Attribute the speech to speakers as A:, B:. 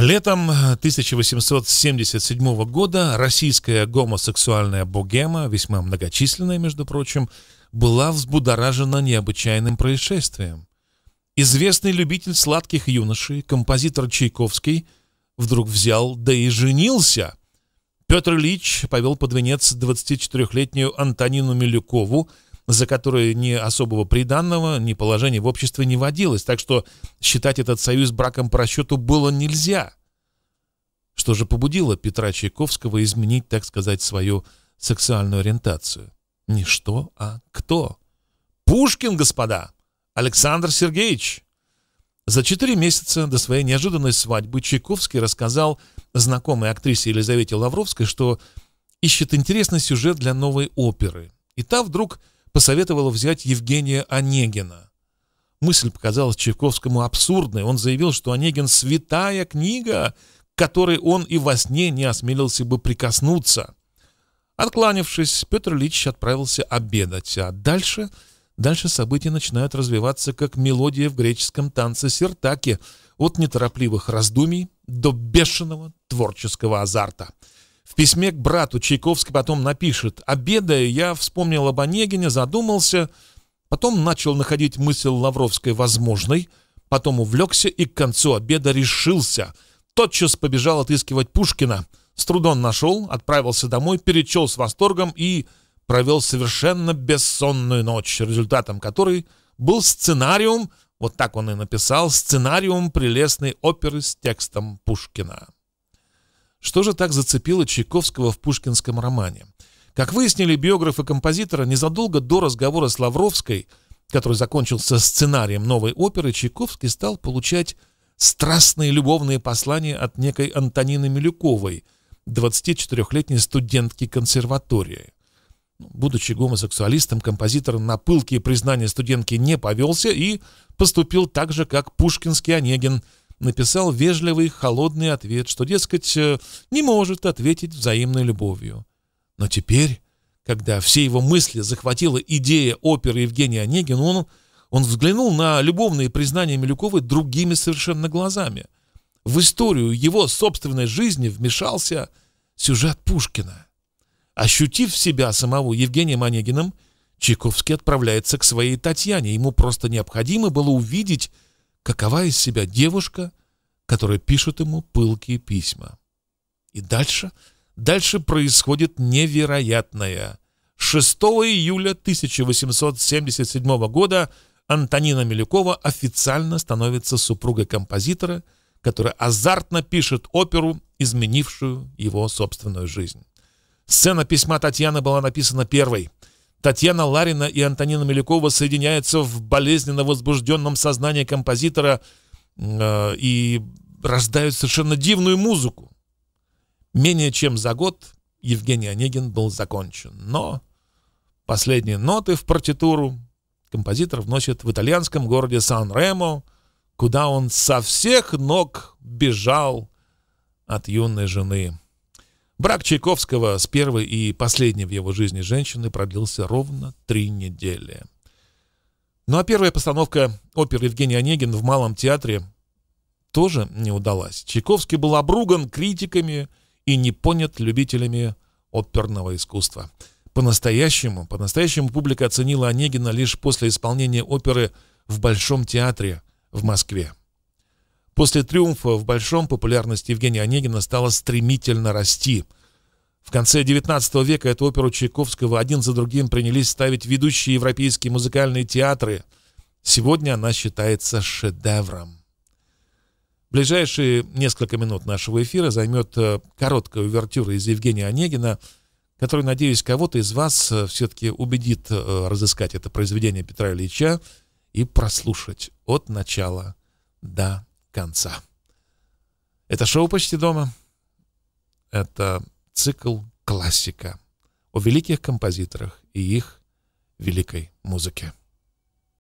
A: Летом 1877 года российская гомосексуальная богема, весьма многочисленная, между прочим, была взбудоражена необычайным происшествием. Известный любитель сладких юношей, композитор Чайковский, вдруг взял, да и женился. Петр Ильич повел под венец 24-летнюю Антонину Милюкову – за которые ни особого приданного, ни положения в обществе не водилось, так что считать этот союз браком по расчету было нельзя. Что же побудило Петра Чайковского изменить, так сказать, свою сексуальную ориентацию? Не что, а кто? Пушкин, господа! Александр Сергеевич! За четыре месяца до своей неожиданной свадьбы Чайковский рассказал знакомой актрисе Елизавете Лавровской, что ищет интересный сюжет для новой оперы. И та вдруг посоветовала взять Евгения Онегина. Мысль показалась Чайковскому абсурдной. Он заявил, что Онегин – святая книга, к которой он и во сне не осмелился бы прикоснуться. Откланившись, Петр Ильич отправился обедать, а дальше, дальше события начинают развиваться, как мелодия в греческом танце сертаки, от неторопливых раздумий до бешеного творческого азарта – в письме к брату Чайковский потом напишет «Обедая, я вспомнил об Онегине, задумался, потом начал находить мысль Лавровской возможной, потом увлекся и к концу обеда решился. Тотчас побежал отыскивать Пушкина. С трудом нашел, отправился домой, перечел с восторгом и провел совершенно бессонную ночь, результатом которой был сценариум, вот так он и написал, сценариум прелестной оперы с текстом Пушкина. Что же так зацепило Чайковского в пушкинском романе? Как выяснили биографы композитора, незадолго до разговора с Лавровской, который закончился сценарием новой оперы, Чайковский стал получать страстные любовные послания от некой Антонины Милюковой, 24-летней студентки консерватории. Будучи гомосексуалистом, композитор на пылкие признания студентки не повелся и поступил так же, как пушкинский Онегин – написал вежливый, холодный ответ, что, дескать, э, не может ответить взаимной любовью. Но теперь, когда все его мысли захватила идея оперы Евгения Онегина, он, он взглянул на любовные признания Милюковой другими совершенно глазами. В историю его собственной жизни вмешался сюжет Пушкина. Ощутив себя самого Евгением Онегиным, Чайковский отправляется к своей Татьяне. Ему просто необходимо было увидеть какова из себя девушка, которая пишет ему пылкие письма. И дальше, дальше происходит невероятное. 6 июля 1877 года Антонина Милюкова официально становится супругой композитора, который азартно пишет оперу, изменившую его собственную жизнь. Сцена письма Татьяны была написана первой – Татьяна Ларина и Антонина Милякова соединяются в болезненно возбужденном сознании композитора э, и рождают совершенно дивную музыку. Менее чем за год Евгений Онегин был закончен, но последние ноты в партитуру композитор вносит в итальянском городе Сан-Ремо, куда он со всех ног бежал от юной жены. Брак Чайковского с первой и последней в его жизни женщины продлился ровно три недели. Ну а первая постановка оперы Евгения Онегин в Малом театре тоже не удалась. Чайковский был обруган критиками и не понят любителями оперного искусства. По-настоящему, по-настоящему публика оценила Онегина лишь после исполнения оперы в Большом театре в Москве. После триумфа в Большом популярность Евгения Онегина стала стремительно расти. В конце XIX века эту оперу Чайковского один за другим принялись ставить ведущие европейские музыкальные театры. Сегодня она считается шедевром. Ближайшие несколько минут нашего эфира займет э, короткая увертюра из Евгения Онегина, который, надеюсь, кого-то из вас э, все-таки убедит э, разыскать это произведение Петра Ильича и прослушать от начала до конца конца. Это шоу «Почти дома». Это цикл «Классика» о великих композиторах и их великой музыке.